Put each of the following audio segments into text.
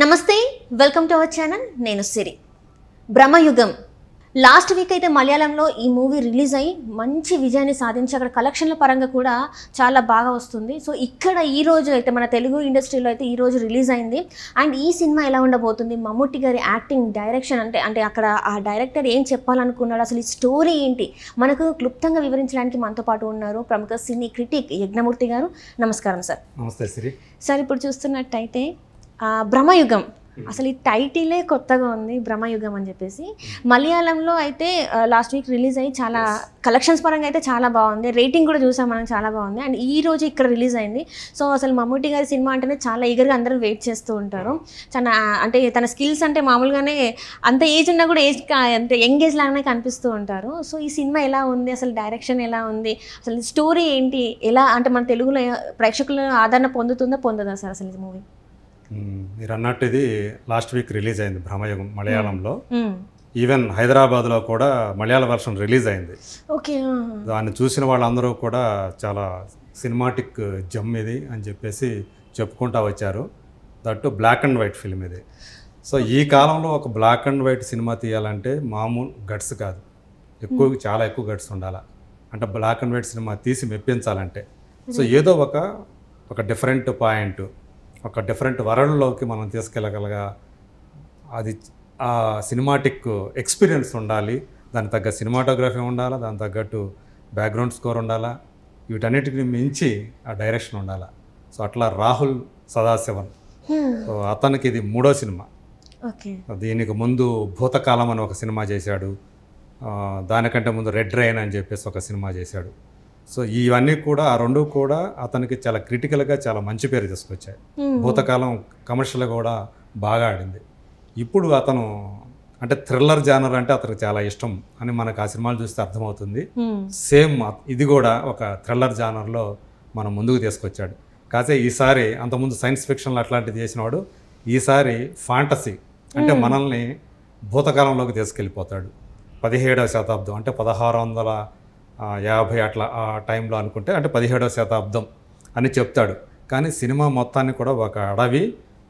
నమస్తే welcome to our channel నేను సిరి బ్రహ్మయుగం last week అయితే మలయాళంలో ఈ మూవీ రిలీజ్ అయ్యి మంచి విజయాన్ని సాధించి అక్కడ కలెక్షన్ల పరంగా కూడా చాలా బాగా వస్తుంది సో ఇక్కడ ఈ రోజు అయితే మన తెలుగు ఇండస్ట్రీలో అయితే ఈ రోజు రిలీజ్ అయింది అండ్ ఈ సినిమా ఎలా ఉండబోతుంది మమ్ముట్టి గారి యాక్టింగ్ డైరెక్షన్ అంటే అంటే అక్కడ ఆ డైరెక్టర్ ఏం చెప్పాలనుకున్నాడు అసలు ఈ స్టోరీ ఏంటి మనకు క్లుప్తంగా వివరించడానికి మనతో పాటు ఉన్నారు ప్రముఖ సినీ క్రిటిక్ యజ్ఞమూర్తి గారు నమస్కారం సార్ నమస్తే సార్ ఇప్పుడు చూస్తున్నట్టయితే భ్రమయుగం hmm. అసలు ఈ టైటిలే కొత్తగా ఉంది భ్రమయుగం అని చెప్పేసి మలయాళంలో అయితే లాస్ట్ వీక్ రిలీజ్ అయ్యి చాలా కలెక్షన్స్ పరంగా అయితే చాలా బాగుంది రేటింగ్ కూడా చూసాం మనం చాలా బాగుంది అండ్ ఈ రోజు ఇక్కడ రిలీజ్ అయింది సో అసలు మమ్మూటి గారి సినిమా అంటేనే చాలా ఈగర్గా అందరూ వెయిట్ చేస్తూ ఉంటారు తన అంటే తన స్కిల్స్ అంటే మామూలుగానే అంత ఏజ్ ఉన్నా కూడా ఏజ్ అంత యంగ్ ఏజ్ లాగానే కనిపిస్తూ ఉంటారు సో ఈ సినిమా ఎలా ఉంది అసలు డైరెక్షన్ ఎలా ఉంది అసలు స్టోరీ ఏంటి ఎలా అంటే మన తెలుగులో ప్రేక్షకుల ఆదరణ పొందుతుందో పొందదా సార్ అసలు ఈ మూవీ మీరు అన్నట్టు ఇది లాస్ట్ వీక్ రిలీజ్ అయింది భ్రమయుగం మలయాళంలో ఈవెన్ హైదరాబాద్లో కూడా మలయాళ వర్షన్ రిలీజ్ అయింది ఓకే దాన్ని చూసిన వాళ్ళందరూ కూడా చాలా సినిమాటిక్ జమ్ ఇది అని చెప్పేసి చెప్పుకుంటా వచ్చారు that black and white film ఇది సో ఈ కాలంలో ఒక బ్లాక్ అండ్ వైట్ సినిమా తీయాలంటే మామూలు గట్స్ కాదు ఎక్కువ చాలా ఎక్కువ గట్స్ ఉండాలి అంటే బ్లాక్ అండ్ వైట్ సినిమా తీసి మెప్పించాలంటే సో ఏదో ఒక ఒక డిఫరెంట్ పాయింట్ ఒక డిఫరెంట్ వరల్డ్లోకి మనం తీసుకెళ్ళగలగా అది ఆ సినిమాటిక్ ఎక్స్పీరియన్స్ ఉండాలి దాని తగ్గ సినిమాటోగ్రఫీ ఉండాలా దాని తగ్గట్టు బ్యాక్గ్రౌండ్ స్కోర్ ఉండాలా వీటన్నిటిని మించి ఆ డైరెక్షన్ ఉండాలా సో అట్లా రాహుల్ సదాశివన్ hmm. సో అతనికి ఇది మూడో సినిమా దీనికి ముందు భూతకాలం అని ఒక సినిమా చేశాడు దానికంటే ముందు రెడ్ రైన్ అని చెప్పేసి ఒక సినిమా చేశాడు సో ఇవన్నీ కూడా ఆ రెండు కూడా అతనికి చాలా క్రిటికల్గా చాలా మంచి పేరు తీసుకొచ్చాయి భూతకాలం కమర్షియల్ కూడా బాగా ఆడింది ఇప్పుడు అతను అంటే థ్రిల్లర్ జానర్ అంటే అతనికి చాలా ఇష్టం అని మనకు ఆ సినిమాలు చూస్తే అర్థమవుతుంది సేమ్ ఇది కూడా ఒక థ్రిల్లర్ జానర్లో మనం ముందుకు తీసుకొచ్చాడు కాసే ఈసారి అంతకుముందు సైన్స్ ఫిక్షన్లో అట్లాంటిది చేసినవాడు ఈసారి ఫాంటసీ అంటే మనల్ని భూతకాలంలోకి తీసుకెళ్ళిపోతాడు పదిహేడవ శతాబ్దం అంటే పదహారు వందల యాభై అట్లా ఆ టైంలో అనుకుంటే అంటే పదిహేడవ శతాబ్దం అని చెప్తాడు కానీ సినిమా మొత్తాన్ని కూడా ఒక అడవి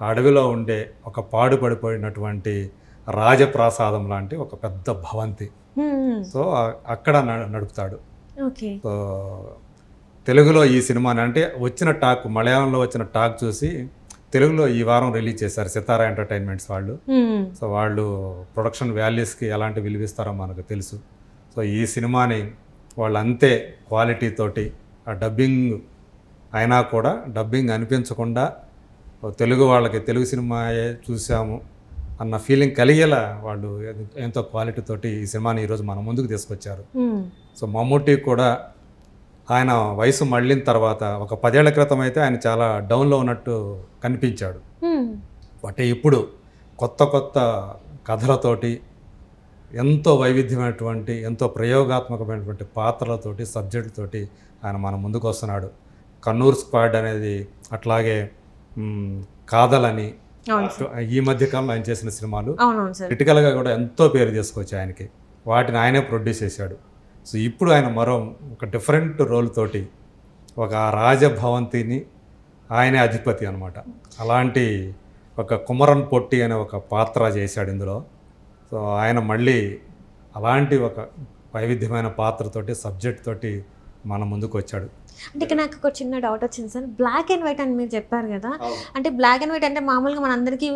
అడవిలో ఉండే ఒక పాడుపడిపోయినటువంటి రాజప్రాసాదం లాంటి ఒక పెద్ద భవంతి సో అక్కడ నడుపుతాడు సో తెలుగులో ఈ సినిమాని అంటే వచ్చిన టాక్ మలయాళంలో వచ్చిన టాక్ చూసి తెలుగులో ఈ వారం రిలీజ్ చేశారు సితారా ఎంటర్టైన్మెంట్స్ వాళ్ళు సో వాళ్ళు ప్రొడక్షన్ వాల్యూస్కి ఎలాంటి విలువిస్తారో మనకు తెలుసు సో ఈ సినిమాని వాళ్ళు అంతే క్వాలిటీతోటి ఆ డబ్బింగ్ అయినా కూడా డబ్బింగ్ అనిపించకుండా తెలుగు వాళ్ళకి తెలుగు సినిమాయే చూసాము అన్న ఫీలింగ్ కలిగేలా వాళ్ళు ఎంతో క్వాలిటీతోటి ఈ సినిమాని ఈరోజు మన ముందుకు తీసుకొచ్చారు సో మమ్మూటి కూడా ఆయన వయసు మళ్ళిన తర్వాత ఒక పదేళ్ల క్రితం అయితే ఆయన చాలా డౌన్లో ఉన్నట్టు కనిపించాడు అంటే ఇప్పుడు కొత్త కొత్త కథలతోటి ఎంతో వైవిధ్యమైనటువంటి ఎంతో ప్రయోగాత్మకమైనటువంటి పాత్రలతోటి సబ్జెక్టులతోటి ఆయన మన ముందుకు వస్తున్నాడు కన్నూర్ స్క్వాడ్ అనేది అట్లాగే కాదలని ఈ మధ్య కాలంలో ఆయన చేసిన సినిమాలు క్రిటికల్గా కూడా ఎంతో పేరు చేసుకోవచ్చు ఆయనకి వాటిని ఆయనే ప్రొడ్యూస్ చేశాడు సో ఇప్పుడు ఆయన మరో ఒక డిఫరెంట్ రోల్ తోటి ఒక రాజభవంతిని ఆయనే అధిపతి అనమాట అలాంటి ఒక కుమరన్ పొట్టి అనే ఒక పాత్ర చేశాడు ఇందులో సో ఆయన మళ్ళీ అలాంటి ఒక వైవిధ్యమైన పాత్రతోటి సబ్జెక్ట్ తోటి మన ముందుకు వచ్చాడు అంటే ఇక్కడ నాకు ఒక చిన్న డౌట్ వచ్చింది సార్ బ్లాక్ అండ్ వైట్ అని మీరు చెప్పారు కదా అంటే బ్లాక్ అండ్ వైట్ అంటే మామూలుగా మనందరికీ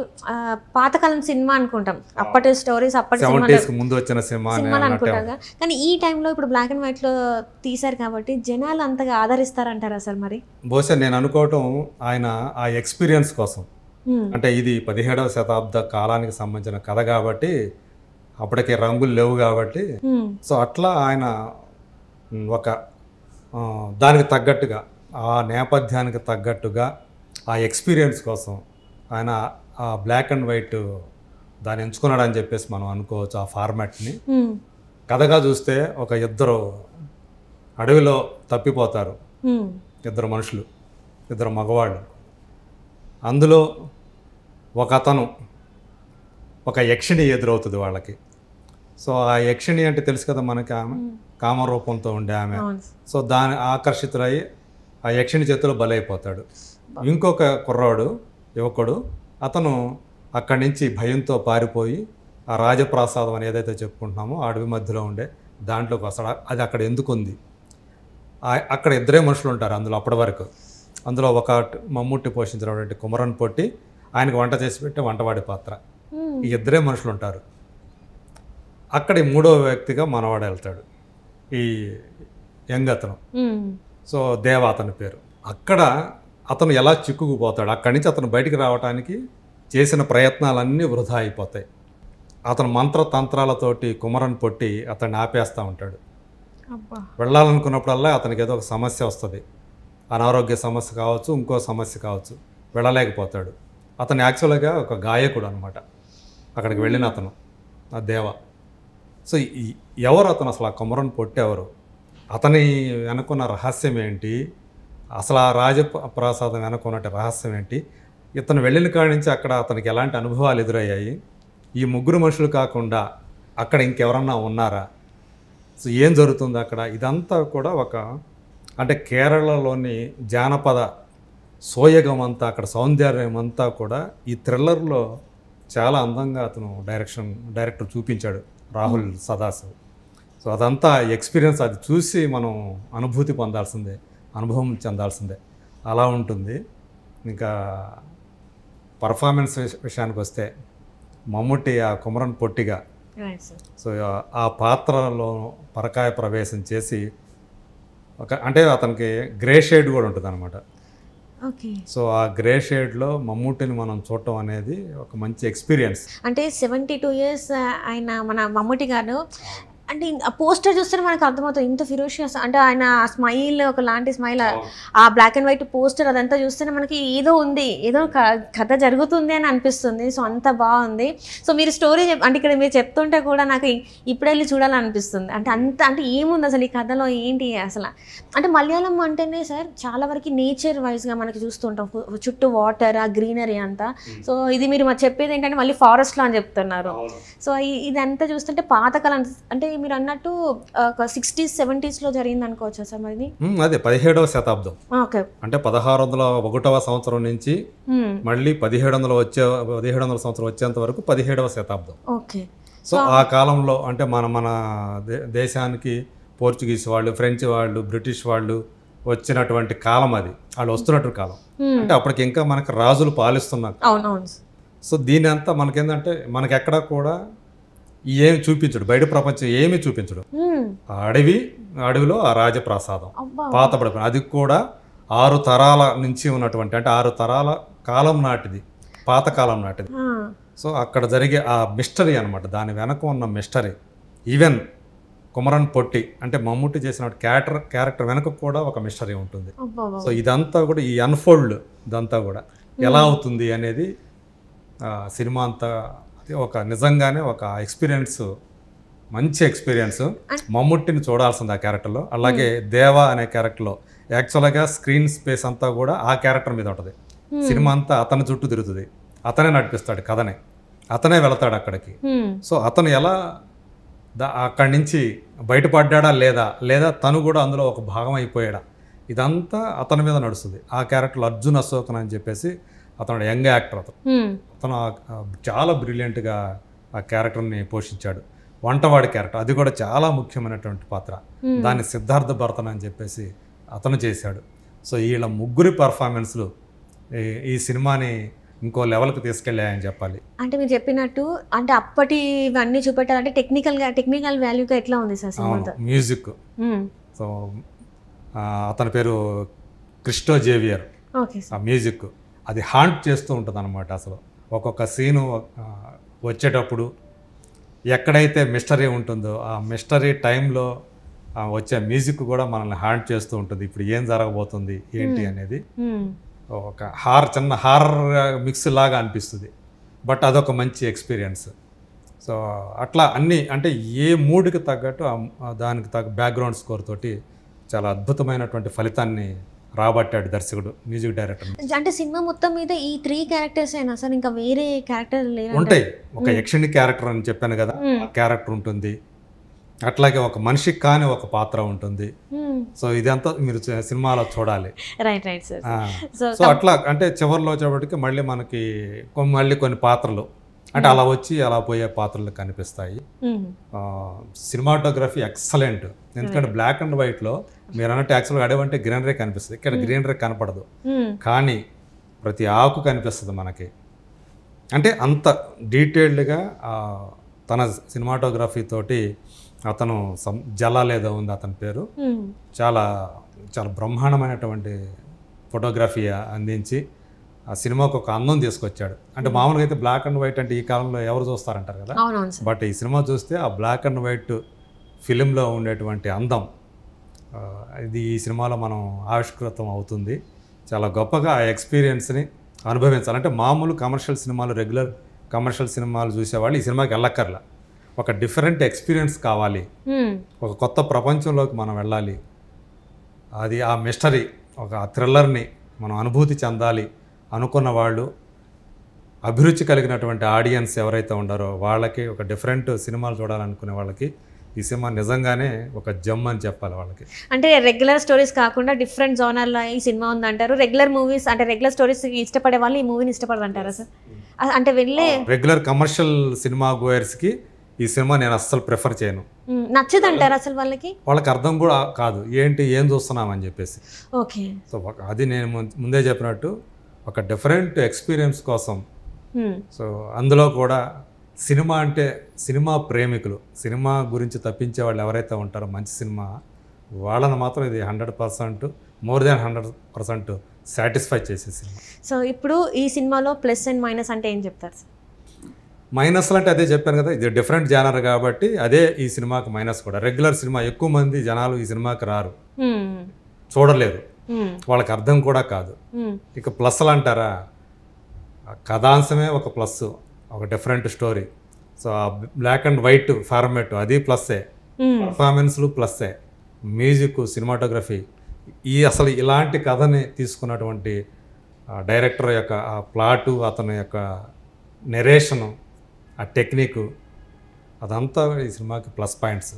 పాతకాలం సినిమా అనుకుంటాం అప్పటి స్టోరీస్ అప్పటి ముందు వచ్చిన సినిమా అనుకుంటాగా కానీ ఈ టైంలో ఇప్పుడు బ్లాక్ అండ్ వైట్లో తీశారు కాబట్టి జనాలు అంతగా ఆదరిస్తారంటారా సార్ మరి బహుశా నేను అనుకోవటం ఆయన ఆ ఎక్స్పీరియన్స్ కోసం అంటే ఇది పదిహేడవ శతాబ్ద కాలానికి సంబంధించిన కథ కాబట్టి అప్పటికి రంగులు లేవు కాబట్టి సో అట్లా ఆయన ఒక దానికి తగ్గట్టుగా ఆ నేపథ్యానికి తగ్గట్టుగా ఆ ఎక్స్పీరియన్స్ కోసం ఆయన ఆ బ్లాక్ అండ్ వైట్ దాన్ని ఎంచుకున్నాడని చెప్పేసి మనం అనుకోవచ్చు ఆ ఫార్మాట్ని కథగా చూస్తే ఒక ఇద్దరు అడవిలో తప్పిపోతారు ఇద్దరు మనుషులు ఇద్దరు మగవాళ్ళు అందులో ఒక అతను ఒక యక్షిణి ఎదురవుతుంది వాళ్ళకి సో ఆ యక్షిణి అంటే తెలుసు కదా మనకి ఆమె కామరూపంతో ఉండే ఆమె సో దాని ఆకర్షితులయ్యి ఆ యక్షిణి చేతిలో బలైపోతాడు ఇంకొక కుర్రాడు యువకుడు అతను అక్కడి నుంచి భయంతో పారిపోయి ఆ రాజప్రాసాదం అని ఏదైతే చెప్పుకుంటున్నామో అడవి మధ్యలో ఉండే దాంట్లోకి వస్తాడు అది అక్కడ ఎందుకుంది అక్కడ ఇద్దరే మనుషులు ఉంటారు అందులో అప్పటి వరకు అందులో ఒక మమ్ముట్టి పోషించినటువంటి కుమరన్ పొట్టి ఆయనకు వంట చేసి పెట్టే వంటవాడి పాత్ర ఈ ఇద్దరే మనుషులు ఉంటారు అక్కడ మూడో వ్యక్తిగా మనవాడు వెళ్తాడు ఈ యంగ్ అతను సో దేవ అతని పేరు అక్కడ అతను ఎలా చిక్కుకుపోతాడు అక్కడి నుంచి అతను బయటికి రావడానికి చేసిన ప్రయత్నాలన్నీ వృధా అయిపోతాయి అతను మంత్రతంత్రాలతోటి కుమరన్ పొట్టి అతన్ని ఆపేస్తూ ఉంటాడు వెళ్ళాలనుకున్నప్పుడల్లా అతనికి ఏదో ఒక సమస్య వస్తుంది అనారోగ్య సమస్య కావచ్చు ఇంకో సమస్య కావచ్చు వెళ్ళలేకపోతాడు అతను యాక్చువల్గా ఒక గాయకుడు అనమాట అక్కడికి వెళ్ళిన అతను ఆ దేవ సో ఎవరు అతను అసలు ఆ కొమరం పొట్టెవరు అతని వెనుకున్న రహస్యం ఏంటి అసలు ఆ రాజ ప్రసాదం వెనుకున్నటి రహస్యం ఏంటి ఇతను వెళ్ళిన కాడి నుంచి అక్కడ అతనికి ఎలాంటి అనుభవాలు ఎదురయ్యాయి ఈ ముగ్గురు మనుషులు కాకుండా అక్కడ ఇంకెవరన్నా ఉన్నారా సో ఏం జరుగుతుంది అక్కడ ఇదంతా కూడా ఒక అంటే కేరళలోని జానపద సోయగం అంతా అక్కడ సౌందర్యం అంతా కూడా ఈ థ్రిల్లర్లో చాలా అందంగా అతను డైరెక్షన్ డైరెక్టర్ చూపించాడు రాహుల్ సదాశివ్ సో అదంతా ఎక్స్పీరియన్స్ అది చూసి మనం అనుభూతి పొందాల్సిందే అనుభవం చెందాల్సిందే అలా ఉంటుంది ఇంకా పర్ఫార్మెన్స్ విషయానికి వస్తే మమ్ముటి ఆ కుమరన్ పొట్టిగా సో ఆ పాత్రలో పరకాయ ప్రవేశం చేసి ఒక అంటే అతనికి గ్రే షేడ్ కూడా ఉంటుంది అనమాట సో ఆ గ్రే షేడ్లో మమ్మూటిని మనం చూడటం అనేది ఒక మంచి ఎక్స్పీరియన్స్ అంటే సెవెంటీ టూ ఇయర్స్ ఆయన మన మమ్మూటి గారు అంటే ఆ పోస్టర్ చూస్తే మనకు అర్థమవుతుంది ఇంత ఫిరోషియస్ అంటే ఆయన ఆ స్మైల్ లాంటి స్మైల్ ఆ బ్లాక్ అండ్ వైట్ పోస్టర్ అదంతా చూస్తేనే మనకి ఏదో ఉంది ఏదో కథ జరుగుతుంది అని అనిపిస్తుంది సో అంత బాగుంది సో మీరు స్టోరీ అంటే ఇక్కడ మీరు చెప్తుంటే కూడా నాకు ఇప్పుడెళ్ళి వెళ్ళి చూడాలనిపిస్తుంది అంటే అంత అంటే ఏముంది అసలు ఈ కథలో ఏంటి అసలు అంటే మలయాళం అంటేనే సార్ చాలా వరకు నేచర్ వైజ్గా మనకి చూస్తుంటాం చుట్టూ వాటర్ ఆ గ్రీనరీ అంతా సో ఇది మీరు చెప్పేది ఏంటంటే మళ్ళీ ఫారెస్ట్లో అని చెప్తున్నారు సో ఇదంతా చూస్తుంటే పాతకాలం అంటే మీరు అన్నట్టు సిక్స్టీస్ సెవెంటీస్ లో జరిగింది అనుకోవచ్చు సార్ మరి అదే పదిహేడవ శతాబ్దం అంటే పదహారు వందల ఒకటవ సంవత్సరం నుంచి మళ్ళీ పదిహేడు వందల వచ్చే పదిహేడు వందల సంవత్సరం వచ్చేంత వరకు పదిహేడవ శతాబ్దం ఓకే సో ఆ కాలంలో అంటే మన మన దేశానికి పోర్చుగీస్ వాళ్ళు ఫ్రెంచ్ వాళ్ళు బ్రిటిష్ వాళ్ళు వచ్చినటువంటి కాలం అది వాళ్ళు వస్తున్నటువంటి కాలం అంటే అప్పటికి ఇంకా మనకు రాజులు పాలిస్తున్నారు సో దీని అంతా మనకేందంటే మనకెక్కడ కూడా ఏమి చూపించడు బయట ప్రపంచం ఏమి చూపించడు అడవి అడవిలో ఆ పాత పడిపోయిన అది కూడా ఆరు తరాల నుంచి ఉన్నటువంటి అంటే ఆరు తరాల కాలం నాటిది పాతకాలం నాటిది సో అక్కడ జరిగే ఆ మిస్టరీ అనమాట దాని వెనక ఉన్న మిస్టరీ ఈవెన్ కుమరన్ పొట్టి అంటే మమ్ముట్టి చేసిన క్యారెక్టర్ క్యారెక్టర్ వెనక కూడా ఒక మిస్టరీ ఉంటుంది సో ఇదంతా కూడా ఈ అన్ఫోల్డ్ ఇదంతా కూడా ఎలా అవుతుంది అనేది సినిమా అంతా ఒక నిజంగానే ఒక ఎక్స్పీరియన్స్ మంచి ఎక్స్పీరియన్స్ మమ్ముట్టిని చూడాల్సింది ఆ క్యారెక్టర్లో అలాగే దేవా అనే క్యారెక్టర్లో యాక్చువల్గా స్క్రీన్ స్పేస్ అంతా కూడా ఆ క్యారెక్టర్ మీద ఉంటుంది సినిమా అంతా అతని చుట్టూ తిరుగుతుంది అతనే నడిపిస్తాడు కథనే అతనే వెళతాడు అక్కడికి సో అతను ఎలా అక్కడి నుంచి బయటపడ్డా లేదా లేదా తను కూడా అందులో ఒక భాగం అయిపోయాడా ఇదంతా అతని మీద నడుస్తుంది ఆ క్యారెక్టర్ అర్జున్ అశోకన్ అని చెప్పేసి అతను యంగ్ యాక్టర్ అతను అతను చాలా బ్రిలియంట్గా ఆ క్యారెక్టర్ని పోషించాడు వంటవాడి క్యారెక్టర్ అది కూడా చాలా ముఖ్యమైనటువంటి పాత్ర దాన్ని సిద్ధార్థ భరతన్ అని చెప్పేసి అతను చేశాడు సో వీళ్ళ ముగ్గురి పర్ఫార్మెన్స్లు ఈ సినిమాని ఇంకో లెవెల్కి తీసుకెళ్ళాయని చెప్పాలి అంటే మీరు చెప్పినట్టు అంటే అప్పటి ఇవన్నీ చూపెట్టాలంటే టెక్నికల్గా టెక్నికల్ వాల్యూగా ఎట్లా ఉంది సార్ మ్యూజిక్ సో అతని పేరు క్రిస్టో జేవియర్ ఆ మ్యూజిక్ అది హాంట్ చేస్తూ ఉంటుంది అనమాట అసలు ఒక్కొక్క సీను వచ్చేటప్పుడు ఎక్కడైతే మిస్టరీ ఉంటుందో ఆ మిస్టరీ టైంలో వచ్చే మ్యూజిక్ కూడా మనల్ని హాంట్ చేస్తూ ఉంటుంది ఇప్పుడు ఏం జరగబోతుంది ఏంటి hmm. అనేది hmm. ఒక హార్ చిన్న హారర్ మిక్స్ లాగా అనిపిస్తుంది బట్ అదొక మంచి ఎక్స్పీరియన్స్ సో అట్లా అన్నీ అంటే ఏ మూడ్కి తగ్గట్టు దానికి తగ్గ బ్యాక్గ్రౌండ్ స్కోర్ తోటి చాలా అద్భుతమైనటువంటి ఫలితాన్ని రాబట్టాడు దర్శకుడు మ్యూజిక్ డైరెక్టర్ అంటే సినిమా మొత్తం మీద ఈ త్రీ క్యారెక్టర్స్ అయినా సార్ ఇంకా వేరే క్యారెక్టర్ ఉంటాయి ఒక యక్షిణి క్యారెక్టర్ అని చెప్పాను కదా క్యారెక్టర్ ఉంటుంది అట్లాగే ఒక మనిషికి కాని ఒక పాత్ర ఉంటుంది సో ఇదంతా మీరు సినిమాలో చూడాలి రైట్ రైట్ సార్ సో అట్లా అంటే చివరిలో వచ్చేప్పటికి మళ్ళీ మనకి మళ్ళీ కొన్ని పాత్రలు అంటే అలా వచ్చి అలా పోయే పాత్రలు కనిపిస్తాయి సినిమాటోగ్రఫీ ఎక్సలెంట్ ఎందుకంటే బ్లాక్ అండ్ వైట్లో మీరు అన్నట్టు యాక్చువల్గా అడవంటే గ్రీనరీ కనిపిస్తుంది ఇక్కడ గ్రీనరీ కనపడదు కానీ ప్రతి ఆకు కనిపిస్తుంది మనకి అంటే అంత డీటెయిల్డ్గా తన సినిమాటోగ్రఫీ తోటి అతను జలాలేదో ఉంది అతని పేరు చాలా చాలా బ్రహ్మాండమైనటువంటి ఫోటోగ్రఫీ అందించి ఆ సినిమాకు ఒక అందం తీసుకొచ్చాడు అంటే మామూలుగా అయితే బ్లాక్ అండ్ వైట్ అంటే ఈ కాలంలో ఎవరు చూస్తారంటారు కదా బట్ ఈ సినిమా చూస్తే ఆ బ్లాక్ అండ్ వైట్ ఫిలింలో ఉండేటువంటి అందం ఇది ఈ సినిమాలో మనం ఆవిష్కృతం అవుతుంది చాలా గొప్పగా ఆ ఎక్స్పీరియన్స్ని అనుభవించాలి అంటే మామూలు కమర్షియల్ సినిమాలు రెగ్యులర్ కమర్షియల్ సినిమాలు చూసేవాళ్ళు ఈ సినిమాకి వెళ్ళక్కర్లా ఒక డిఫరెంట్ ఎక్స్పీరియన్స్ కావాలి ఒక కొత్త ప్రపంచంలోకి మనం వెళ్ళాలి అది ఆ మిస్టరీ ఒక థ్రిల్లర్ని మనం అనుభూతి చెందాలి అనుకున్న వాళ్ళు అభిరుచి కలిగినటువంటి ఆడియన్స్ ఎవరైతే ఉండారో వాళ్ళకి ఒక డిఫరెంట్ సినిమాలు చూడాలనుకునే వాళ్ళకి ఈ సినిమా నిజంగానే ఒక జమ్ అని చెప్పాలి వాళ్ళకి అంటే రెగ్యులర్ స్టోరీస్ కాకుండా డిఫరెంట్ జోనర్లో ఈ సినిమా ఉందంటారు రెగ్యులర్ మూవీస్ అంటే రెగ్యులర్ స్టోరీస్ ఇష్టపడే వాళ్ళు ఈ మూవీని ఇష్టపడరు అంటారా సార్ అంటే వెళ్ళే రెగ్యులర్ కమర్షియల్ సినిమా గోయర్స్కి ఈ సినిమా నేను అస్సలు ప్రిఫర్ చేయను నచ్చదు అంటారు అసలు వాళ్ళకి వాళ్ళకి అర్థం కూడా కాదు ఏంటి ఏం చూస్తున్నామని చెప్పేసి ఓకే సో అది నేను ముందే చెప్పినట్టు ఒక డిఫరెంట్ ఎక్స్పీరియన్స్ కోసం సో అందులో కూడా సినిమా అంటే సినిమా ప్రేమికులు సినిమా గురించి తప్పించే వాళ్ళు ఎవరైతే ఉంటారో మంచి సినిమా వాళ్ళని మాత్రం ఇది hundred percent more than hundred percent satisfy చేసే సినిమా సో ఇప్పుడు ఈ సినిమాలో ప్లస్ అండ్ మైనస్ అంటే ఏం చెప్తారు మైనస్ అంటే అదే చెప్పాను కదా ఇది డిఫరెంట్ జానర్ కాబట్టి అదే ఈ సినిమాకి మైనస్ కూడా రెగ్యులర్ సినిమా ఎక్కువ మంది జనాలు ఈ సినిమాకి రారు చూడలేదు వాళ్ళకి అర్థం కూడా కాదు ఇక ప్లస్లు అంటారా కథాంశమే ఒక ప్లస్ ఒక డిఫరెంట్ స్టోరీ సో ఆ బ్లాక్ అండ్ వైట్ ఫార్మేట్ అది ప్లస్సే పర్ఫార్మెన్స్లు ప్లస్సే మ్యూజిక్ సినిమాటోగ్రఫీ ఈ అసలు ఇలాంటి కథని తీసుకున్నటువంటి డైరెక్టర్ యొక్క ఆ ప్లాటు అతని యొక్క నెరేషను ఆ టెక్నిక్ అదంతా ఈ సినిమాకి ప్లస్ పాయింట్స్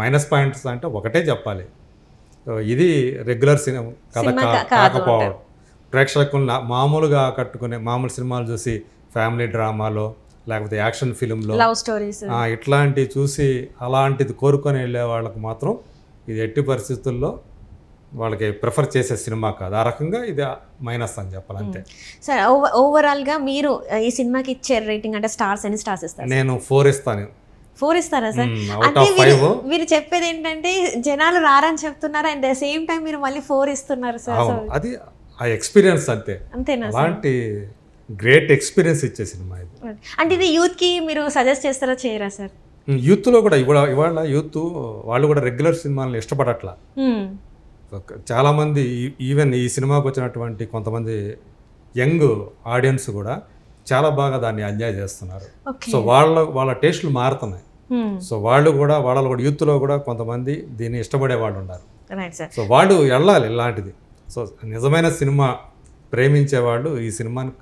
మైనస్ పాయింట్స్ అంటే ఒకటే చెప్పాలి ఇది రెగ్యులర్ సినిమా కథ కాకపోవడం ప్రేక్షకులు మామూలుగా కట్టుకునే మామూలు సినిమాలు చూసి ఫ్యామిలీ డ్రామాలో లేకపోతే యాక్షన్ ఫిలింలో లవ్ స్టోరీస్ ఇట్లాంటివి చూసి అలాంటిది కోరుకొని వెళ్ళే వాళ్ళకు మాత్రం ఇది ఎట్టి పరిస్థితుల్లో వాళ్ళకి ప్రిఫర్ చేసే సినిమా కాదు ఆ రకంగా ఇది మైనస్ అని చెప్పాలంటే సార్ ఓవరాల్గా మీరు ఈ సినిమాకి ఇచ్చే రేటింగ్ అంటే స్టార్స్ అని స్టార్స్ ఇస్తాను నేను ఫోర్ ఇస్తాను ఫోర్ ఇస్తారా సార్ hmm, అంటే మీరు చెప్పేది ఏంటంటే జనాలు రారని చెప్తున్నారు అండ్ సేమ్ టైం మీరు మళ్ళీ ఫోర్ ఇస్తున్నారు సార్ అది ఆ ఎక్స్పీరియన్స్ అంతే అంతేనా అలాంటి గ్రేట్ ఎక్స్పీరియన్స్ ఇచ్చే సినిమా ఇది అంటే ఇది యూత్ కి మీరు సజెస్ట్ చేస్తారా చేయరా సార్ hmm, యూత్ లో కూడా ఇవాళ ఇవాళ యూత్ వాళ్ళు కూడా రెగ్యులర్ సినిమాలను ఇష్టపడట్లా hmm. చాలా మంది ఈవెన్ ఈ సినిమాకి వచ్చినటువంటి కొంతమంది యంగ్ ఆడియన్స్ కూడా చాలా బాగా దాన్ని ఎంజాయ్ చేస్తున్నారు సో వాళ్ళ వాళ్ళ టేస్టులు మారుతున్నాయి సో వాళ్ళు కూడా వాళ్ళ కూడా యూత్లో కూడా కొంతమంది దీన్ని ఇష్టపడే వాళ్ళు ఉన్నారు సో వాళ్ళు వెళ్ళాలి ఇలాంటిది సో నిజమైన సినిమా ప్రేమించే వాళ్ళు ఈ సినిమాని